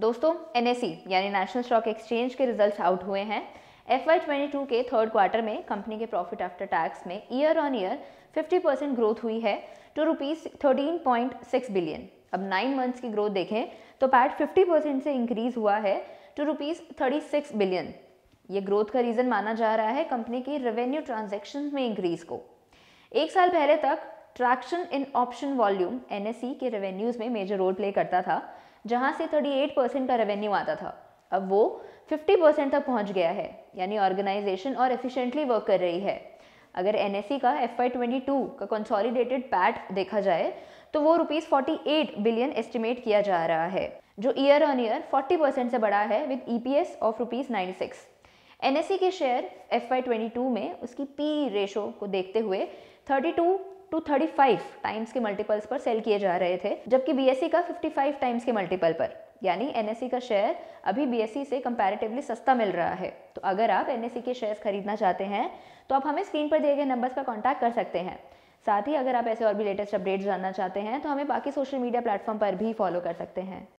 दोस्तों एन यानी national stock exchange के रिजल्ट्स आउट हुए हैं एफ वाई ट्वेंटी के थर्ड क्वार्टर में कंपनी के प्रॉफिट आफ्टर टैक्स में year on year 50 percent growth हुई है to rupees thirteen point six billion अब नाइन मंथ्स की ग्रोथ देखें तो पैट 50 परसेंट से इंक्रीज़ हुआ है to rupees thirty six billion ये ग्रोथ का रीज़न माना जा रहा है कंपनी की रेवेन्यू ट्रांजेक्शन में इंक्रीज़ को एक साल पहले तक traction in option volume N के रेवेन्यूज़ में मेजर रोल प्ले करता था जहाँ से 38 परसेंट का रेवेन्यू आता था अब वो 50 परसेंट तक पहुँच गया है यानी ऑर्गेनाइजेशन और एफिशिएंटली वर्क कर रही है अगर एन e का एफ आई का कंसॉलिडेटेड पैट देखा जाए तो वो रुपीज़ फोर्टी बिलियन एस्टिमेट किया जा रहा है जो ईयर ऑन ईयर 40 परसेंट से बढ़ा है with E P S of rupees ninety six N के शेयर एफ आई में उसकी पी रेशो को देखते हुए 32 टू थर्टी फाइव टाइम्स के मल्टीपल्स पर सेल किए जा रहे थे जबकि बीएसई e का फिफ्टी फाइव टाइम्स के मल्टीपल पर यानी एनएससी e का शेयर अभी बीएसई e से कंपैरेटिवली सस्ता मिल रहा है तो अगर आप एनएससी के शेयर्स खरीदना चाहते हैं तो आप हमें स्क्रीन पर दिए गए नंबर्स पर कॉन्टैक्ट कर सकते हैं साथ ही अगर आप ऐसे और भी लेटेस्ट अपडेट्स जानना चाहते हैं तो हमें बाकी सोशल मीडिया प्लेटफॉर्म पर भी फॉलो कर सकते हैं